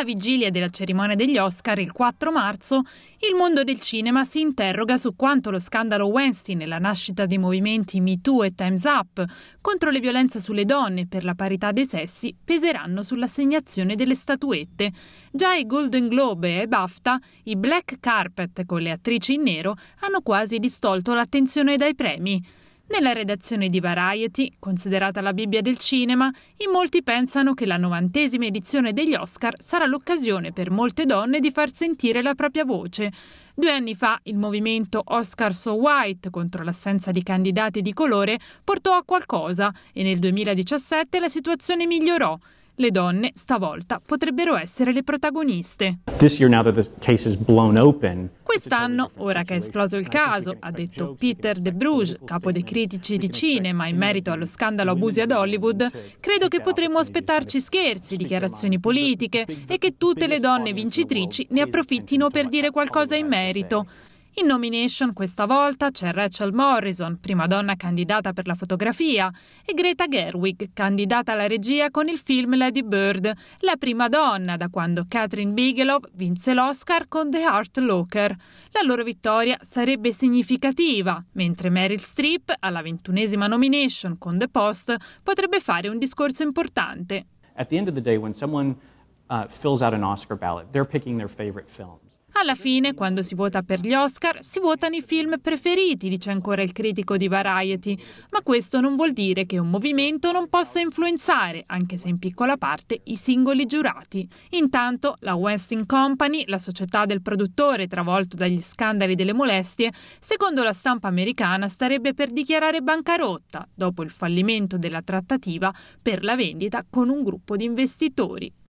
alla vigilia della cerimonia degli Oscar il 4 marzo, il mondo del cinema si interroga su quanto lo scandalo Weinstein e la nascita dei movimenti MeToo e Time's Up contro le violenze sulle donne e per la parità dei sessi peseranno sull'assegnazione delle statuette. Già i Golden Globe e BAFTA, i black carpet con le attrici in nero hanno quasi distolto l'attenzione dai premi. Nella redazione di Variety, considerata la Bibbia del cinema, in molti pensano che la novantesima edizione degli Oscar sarà l'occasione per molte donne di far sentire la propria voce. Due anni fa il movimento Oscar So White contro l'assenza di candidati di colore portò a qualcosa e nel 2017 la situazione migliorò. Le donne, stavolta, potrebbero essere le protagoniste. This year now that the case is blown open, Quest'anno, ora che è esploso il caso, ha detto Peter De Bruges, capo dei critici di cinema in merito allo scandalo abusi ad Hollywood, credo che potremmo aspettarci scherzi, dichiarazioni politiche e che tutte le donne vincitrici ne approfittino per dire qualcosa in merito. In nomination questa volta c'è Rachel Morrison, prima donna candidata per la fotografia, e Greta Gerwig, candidata alla regia con il film Lady Bird, la prima donna da quando Catherine Bigelow vinse l'Oscar con The Heart Locker. La loro vittoria sarebbe significativa, mentre Meryl Streep, alla ventunesima nomination con The Post, potrebbe fare un discorso importante. At the end of the day, when someone uh, fills out an Oscar ballot, they're picking their favorite films. Alla fine, quando si vota per gli Oscar, si votano i film preferiti, dice ancora il critico di Variety, ma questo non vuol dire che un movimento non possa influenzare, anche se in piccola parte, i singoli giurati. Intanto la Westing Company, la società del produttore travolto dagli scandali delle molestie, secondo la stampa americana starebbe per dichiarare bancarotta dopo il fallimento della trattativa per la vendita con un gruppo di investitori.